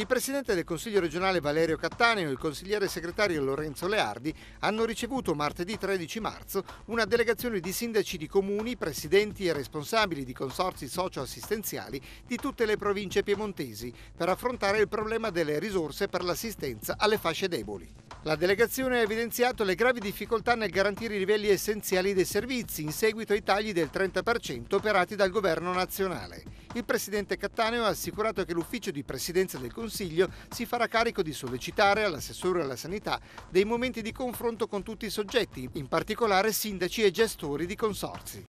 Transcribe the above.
Il presidente del Consiglio regionale Valerio Cattaneo e il consigliere segretario Lorenzo Leardi hanno ricevuto martedì 13 marzo una delegazione di sindaci di comuni, presidenti e responsabili di consorzi socio-assistenziali di tutte le province piemontesi per affrontare il problema delle risorse per l'assistenza alle fasce deboli. La delegazione ha evidenziato le gravi difficoltà nel garantire i livelli essenziali dei servizi in seguito ai tagli del 30% operati dal governo nazionale. Il presidente Cattaneo ha assicurato che l'ufficio di presidenza del Consiglio si farà carico di sollecitare all'assessore alla sanità dei momenti di confronto con tutti i soggetti, in particolare sindaci e gestori di consorzi.